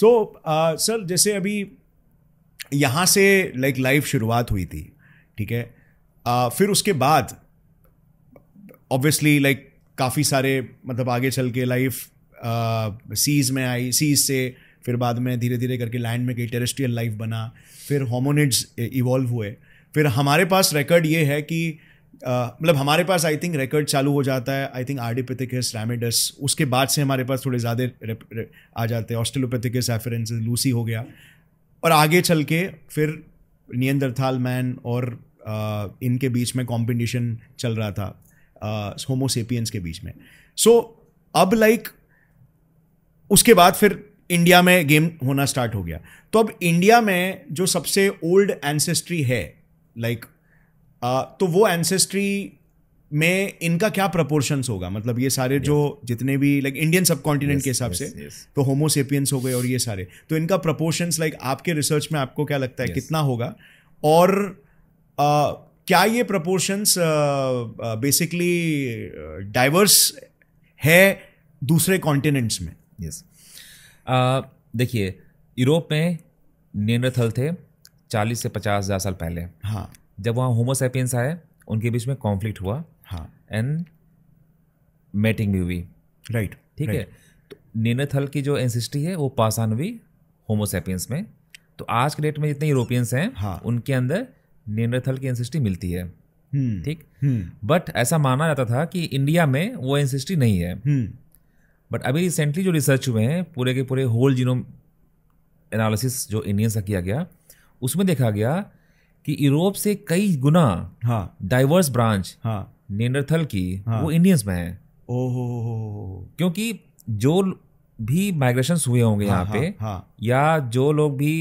So sir uh, जैसे अभी यहाँ से लाइक लाइव शुरुआत हुई थी ठीक है uh, फिर उसके बाद ऑब्वियसली लाइक काफ़ी सारे मतलब आगे चल के लाइफ सीज uh, में आई सीज से फिर बाद में धीरे धीरे करके लैंड में गई टेरेस्ट्रियल लाइफ बना फिर हॉमोनिड्स इवॉल्व हुए फिर हमारे पास रिकॉर्ड ये है कि uh, मतलब हमारे पास आई थिंक रिकॉर्ड चालू हो जाता है आई थिंक आर्डिपेथिकस रैमिडस उसके बाद से हमारे पास थोड़े ज़्यादा आ जाते हैं ऑस्ट्रेलोपैथिकस एफरेंस लूसी हो गया और आगे चल के फिर नियंदरथाल मैन और uh, इनके बीच में कॉम्पिटिशन चल रहा था होमोसेपियंस uh, के बीच में सो so, अब लाइक like, उसके बाद फिर इंडिया में गेम होना स्टार्ट हो गया तो अब इंडिया में जो सबसे ओल्ड एंसेस्ट्री है लाइक like, तो वो एंसेस्ट्री में इनका क्या प्रपोर्शन होगा मतलब ये सारे yes. जो जितने भी लाइक इंडियन सब कॉन्टिनेंट के हिसाब yes, से yes. तो होमोसेपियंस हो गए और ये सारे तो इनका प्रपोर्शन लाइक आपके रिसर्च में आपको क्या लगता है कितना होगा और क्या ये प्रपोर्शंस बेसिकली डाइवर्स है दूसरे कॉन्टिनेंट्स में यस देखिए यूरोप में नियंद्रथल थे चालीस से पचास हज़ार साल पहले हाँ जब वहाँ होमोसेपियंस आए उनके बीच में कॉन्फ्लिक्ट हुआ हाँ एंड मेटिंग भी हुई राइट ठीक है तो नेनेथल की जो एंसिस्ट्री है वो पास ऑन हुई होमोसेपियंस में तो आज के डेट में जितने यूरोपियंस हैं हाँ. उनके अंदर नेनेथल की एंसिस्ट्री मिलती है hmm, ठीक बट hmm. ऐसा माना जाता था कि इंडिया में वो एंसिस्ट्री नहीं है बट hmm. अभी रिसेंटली जो रिसर्च हुए हैं पूरे के पूरे होल जीनोम एनालिसिस जो इंडियंस का किया गया उसमें देखा गया कि यूरोप से कई गुना हाँ डाइवर्स ब्रांच हाँ नेंडरथल की हाँ, वो इंडियंस में है ओहो क्योंकि जो भी माइग्रेशन हुए होंगे हाँ, यहाँ हाँ, पे हाँ। या जो लोग भी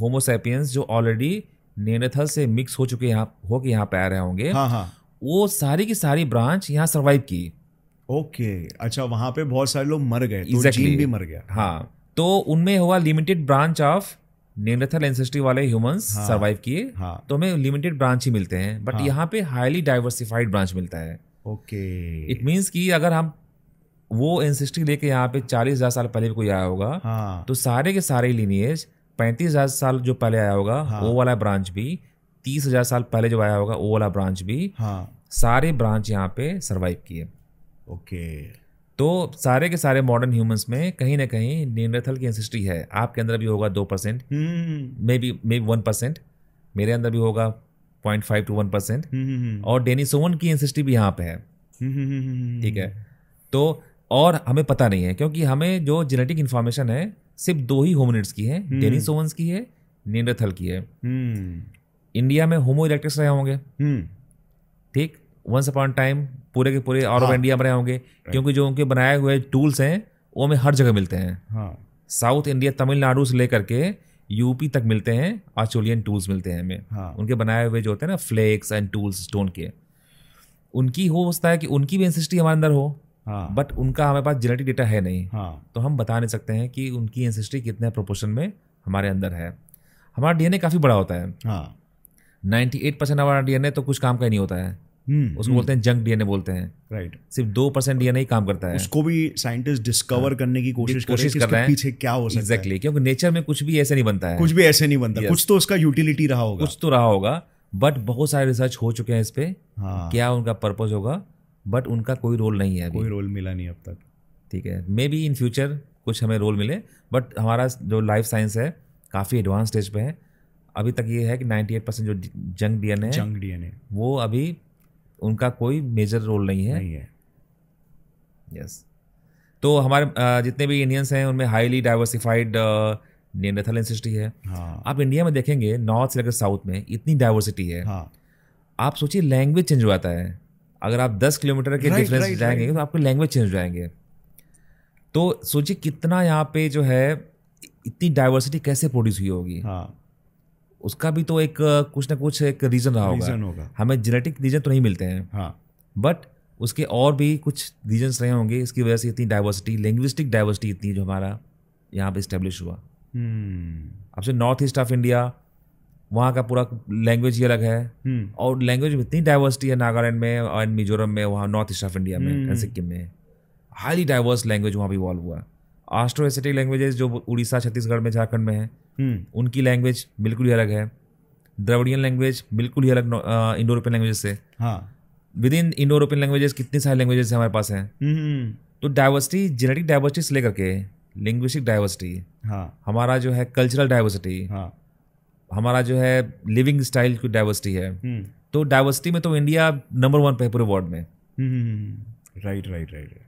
होमोसेपियंस जो ऑलरेडी नेंडरथल से मिक्स हो चुके यहाँ हो के यहाँ पे आ रहे होंगे हाँ, हाँ, वो सारी की सारी ब्रांच यहाँ सरवाइव की ओके अच्छा वहां पे बहुत सारे लोग मर गए तो exactly, जीन भी मर गया हाँ तो उनमें हुआ limited branch of Neanderthal ancestry वाले ह्यूमंस हाँ, सर्वाइव किए हाँ, तो हमें लिमिटेड ब्रांच ही मिलते हैं बट हाँ, यहाँ पे हाईली डाइवर्सिफाइड ब्रांच मिलता है ओके इट मीन्स कि अगर हम वो एंसेस्ट्री लेके यहाँ पे चालीस हजार साल पहले कोई आया होगा हाँ, तो सारे के सारे लिनियज पैंतीस हजार साल जो पहले आया होगा हाँ, वो वाला ब्रांच भी तीस हजार साल पहले जो आया होगा वो वाला ब्रांच भी हाँ, सारे ब्रांच यहाँ पे सर्वाइव किए ओके तो सारे के सारे मॉडर्न ह्यूमंस में कहीं ना कहीं नियंडरथल की एंसिस्ट्री है आपके अंदर भी होगा दो percent maybe maybe one percent मेरे अंदर भी होगा point five two one percent हम्म, हम्म, हम्म। और डेनिसोवन की एंसिस्ट्री भी यहाँ पे है ठीक है तो और हमें पता नहीं है क्योंकि हमें जो जेनेटिक इन्फॉर्मेशन है सिर्फ दो ही होमनिट्स की है डेनिसोवंस की है नियंडरथल की है इंडिया में होमो इलेक्ट्रिक्स रहे होंगे ठीक वंस अपॉन टाइम पूरे के पूरे ऑल ऑफ इंडिया बनाए होंगे क्योंकि जो उनके बनाए हुए टूल्स हैं वो हमें हर जगह मिलते हैं साउथ इंडिया तमिलनाडु से लेकर के यूपी तक मिलते हैं आचोलियन टूल्स मिलते हैं हमें हाँ। उनके बनाए हुए जो होते हैं ना फ्लेक्स एंड टूल्स स्टोन के उनकी हो सकता है कि उनकी भी एनसेस्ट्री हमारे अंदर हो हाँ। बट उनका हमारे पास जेनेटिक डेटा है नहीं हाँ। तो हम बता नहीं सकते हैं कि उनकी एनसेस्ट्री कितने प्रोपोर्शन में हमारे अंदर है हमारा डीएनए काफ़ी बड़ा होता है नाइन्टी एट परसेंट हमारा डीएनए तो कुछ काम का ही नहीं होता है हम्म, उसको हम्म। बोलते हैं जंक डीएनए बोलते हैं राइट सिर्फ दो परसेंट डीएनए ही काम करता है उसको भी साइंटिस्ट हाँ। डिस्कवर करने की कोशिश कोशिश कर रहे हैं पीछे क्या हो सकता है क्योंकि नेचर में कुछ भी ऐसे नहीं बनता है कुछ भी ऐसे नहीं बनता कुछ तो उसका यूटिलिटी रहा होगा कुछ तो रहा होगा बट बहुत सारे रिसर्च हो चुके हैं इस पर हाँ. क्या उनका पर्पज होगा बट उनका कोई रोल नहीं है कोई रोल मिला नहीं अब तक ठीक है मे बी इन फ्यूचर कुछ हमें रोल मिले बट हमारा जो लाइफ साइंस है काफ़ी एडवांस स्टेज पे है अभी तक ये है कि 98 परसेंट जो जंग डीएनए है जंक डीएनए वो अभी उनका कोई मेजर रोल नहीं है नहीं है यस yes. तो हमारे जितने भी इंडियंस हैं उनमें हाईली डाइवर्सिफाइड नियंडरथल एंसेस्ट्री है हाँ. आप इंडिया में देखेंगे नॉर्थ से लेकर साउथ में इतनी डाइवर्सिटी है हाँ. आप सोचिए लैंग्वेज चेंज हो जाता है अगर आप दस किलोमीटर के डिफरेंस जाएंगे तो आपके लैंग्वेज चेंज हो जाएंगे तो सोचिए कितना यहाँ पे जो है इतनी डाइवर्सिटी कैसे प्रोड्यूस हुई होगी हाँ. उसका भी तो एक कुछ ना कुछ एक रीज़न रहा होगा हमें जेनेटिक रीज़न तो नहीं मिलते हैं हाँ बट उसके और भी कुछ रीजन्स रहे होंगे इसकी वजह से इतनी डाइवर्सिटी लैंग्विस्टिक डाइवर्सिटी इतनी जो हमारा यहाँ पे इस्टेब्लिश हुआ हम्म। अब से नॉर्थ ईस्ट ऑफ इंडिया वहाँ का पूरा लैंग्वेज ही अलग है हम्म। और लैंग्वेज में इतनी डाइवर्सिटी है नागालैंड में और मिजोरम में वहाँ नॉर्थ ईस्ट ऑफ इंडिया में हम्म। सिक्किम में हाईली डाइवर्स लैंग्वेज वहाँ भी इवॉल्व हुआ आस्ट्रो एसेटिक लैंग्वेजेस जो उड़ीसा छत्तीसगढ़ में झारखंड में है हम्म। उनकी लैंग्वेज बिल्कुल ही अलग है द्रविडियन लैंग्वेज बिल्कुल ही अलग इंडो यूरोपियन लैंग्वेजेस से हाँ within Indo European languages कितनी सारी लैंग्वेजेस हमारे पास हैं हम्म, हम्म। तो डाइवर्सिटी जेनेटिक डाइवर्सिटी से लेकर के लिंग्विस्टिक डाइवर्सिटी हाँ हमारा जो है कल्चरल डाइवर्सिटी हाँ हमारा जो है लिविंग स्टाइल की डाइवर्सिटी है तो डाइवर्सिटी में तो इंडिया नंबर वन पे है पूरे वर्ल्ड में राइट राइट राइट